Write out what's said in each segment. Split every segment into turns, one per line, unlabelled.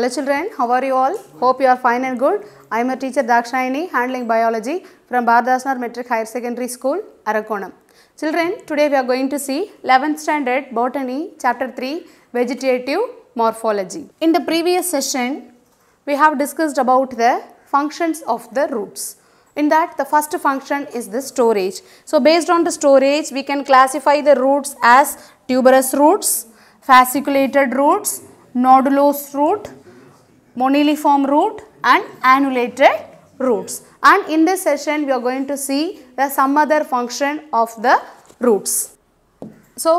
Hello children, how are you all? Hope you are fine and good. I am a teacher Dakshayani handling biology from Bardasnar Metric Higher Secondary School, Arakonam. Children, today we are going to see 11th standard botany chapter 3 vegetative morphology. In the previous session, we have discussed about the functions of the roots. In that the first function is the storage. So based on the storage we can classify the roots as tuberous roots, fasciculated roots, nodulose root, moniliform root and annulated roots. And in this session, we are going to see the some other function of the roots. So,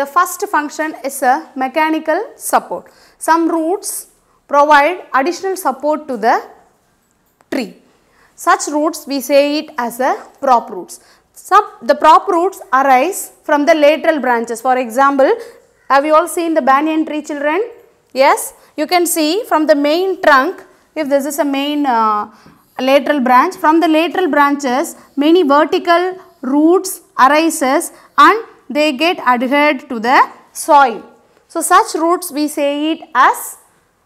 the first function is a mechanical support. Some roots provide additional support to the tree. Such roots, we say it as a prop roots. Some, the prop roots arise from the lateral branches. For example, have you all seen the banyan tree children? Yes, you can see from the main trunk, if this is a main uh, lateral branch, from the lateral branches, many vertical roots arises and they get adhered to the soil. So, such roots we say it as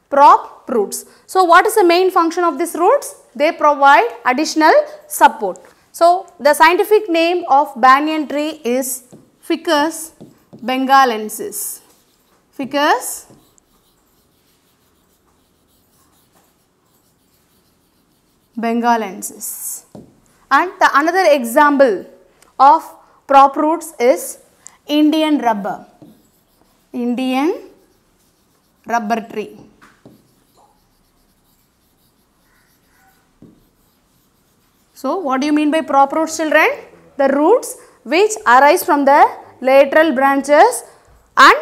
prop roots. So, what is the main function of these roots? They provide additional support. So, the scientific name of banyan tree is Ficus bengalensis. Ficus bengalensis. And the another example of prop roots is Indian rubber. Indian rubber tree. So what do you mean by prop roots children? The roots which arise from the lateral branches and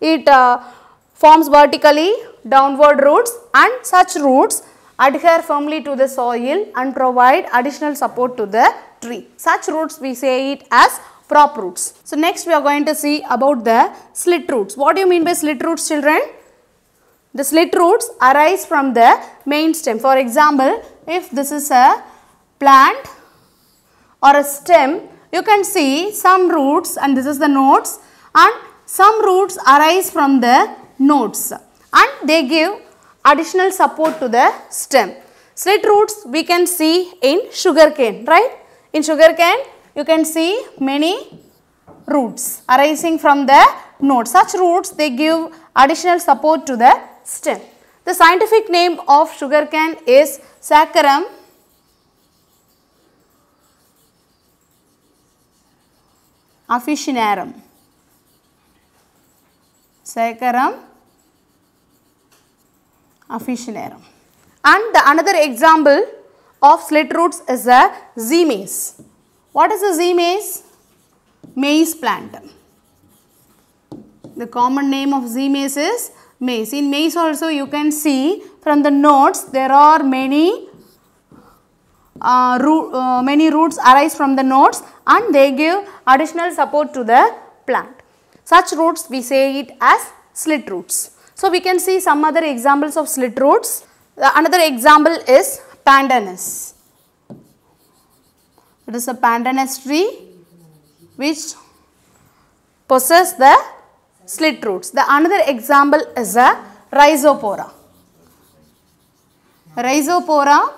it uh, forms vertically downward roots and such roots adhere firmly to the soil and provide additional support to the tree. Such roots we say it as prop roots. So next we are going to see about the slit roots. What do you mean by slit roots children? The slit roots arise from the main stem. For example, if this is a plant or a stem, you can see some roots and this is the nodes and some roots arise from the nodes and they give additional support to the stem. Slit roots we can see in sugarcane, right? In sugarcane, you can see many roots arising from the node. Such roots, they give additional support to the stem. The scientific name of sugarcane is Saccharum officinarum. Saccharum Officinarum. And the another example of slit roots is the Z maize. What is the Z maize? Maize plant. The common name of Z maize is maize. In maize also you can see from the nodes there are many uh, root, uh, many roots arise from the nodes and they give additional support to the plant. Such roots we say it as slit roots. So we can see some other examples of slit roots. Uh, another example is pandanus. It is a pandanus tree which possess the slit roots. The another example is a rhizopora. Rhizopora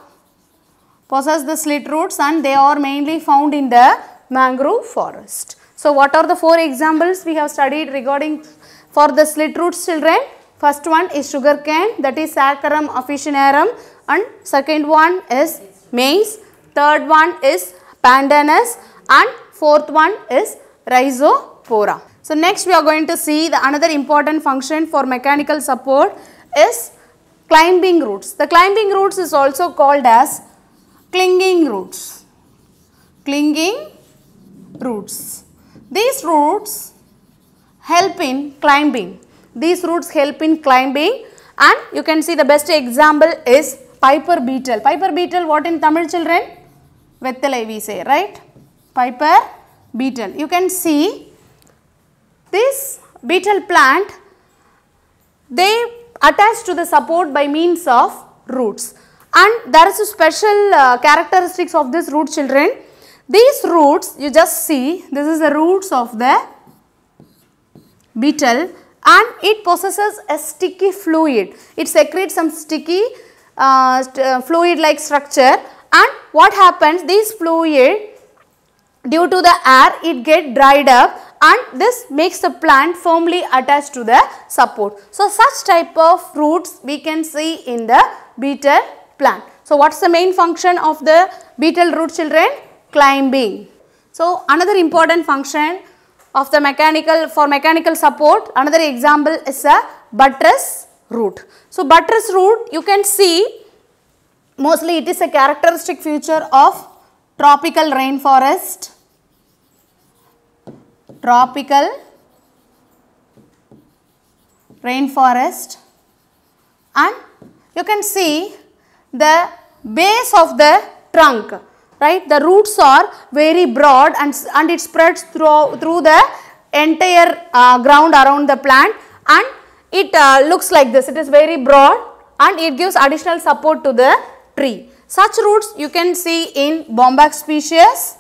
possess the slit roots and they are mainly found in the mangrove forest. So what are the four examples we have studied regarding for the slit roots children? First one is sugar cane, that is Saccharum officinarum and second one is maize, third one is pandanus and fourth one is rhizopora. So next we are going to see the another important function for mechanical support is climbing roots. The climbing roots is also called as clinging roots. Clinging roots. These roots help in climbing. These roots help in climbing and you can see the best example is piper beetle. Piper beetle what in Tamil children? Vettalai we say right? Piper beetle. You can see this beetle plant they attach to the support by means of roots and there is a special uh, characteristics of this root children. These roots you just see this is the roots of the beetle and it possesses a sticky fluid. It secretes some sticky uh, st uh, fluid like structure and what happens this fluid due to the air it get dried up and this makes the plant firmly attached to the support. So such type of roots we can see in the beetle plant. So what's the main function of the beetle root children? Climbing. So another important function of the mechanical for mechanical support. Another example is a buttress root. So buttress root you can see mostly it is a characteristic feature of tropical rainforest. Tropical rainforest and you can see the base of the trunk right. The roots are very broad and, and it spreads through, through the entire uh, ground around the plant and it uh, looks like this. It is very broad and it gives additional support to the tree. Such roots you can see in Bombax species,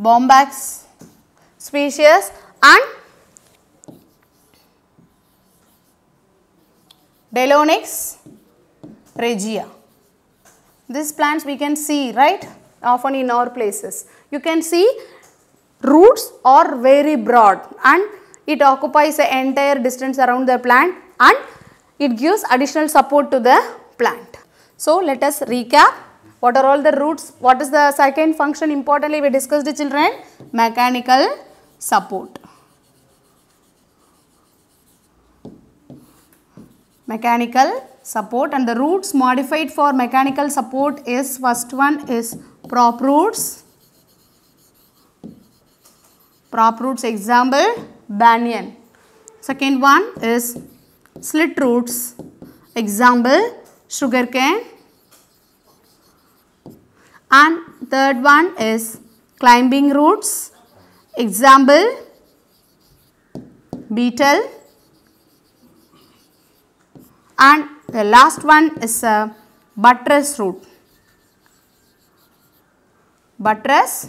Bombax species and Delonix regia. These plants we can see, right? Often in our places. You can see roots are very broad and it occupies the entire distance around the plant and it gives additional support to the plant. So, let us recap. What are all the roots? What is the second function? Importantly, we discussed the children. Mechanical support. Mechanical support and the roots modified for mechanical support is first one is prop roots. Prop roots example banyan. Second one is slit roots example sugarcane. And third one is climbing roots example beetle and the last one is a buttress root. Buttress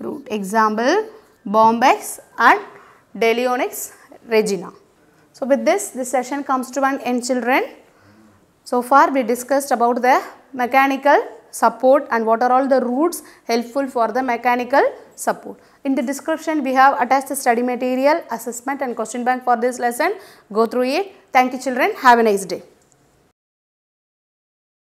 root. Example, Bombex and Delionix regina. So with this, this session comes to an end children. So far we discussed about the mechanical support and what are all the roots helpful for the mechanical support. In the description we have attached the study material, assessment and question bank for this lesson. Go through it. Thank you children. Have a nice day.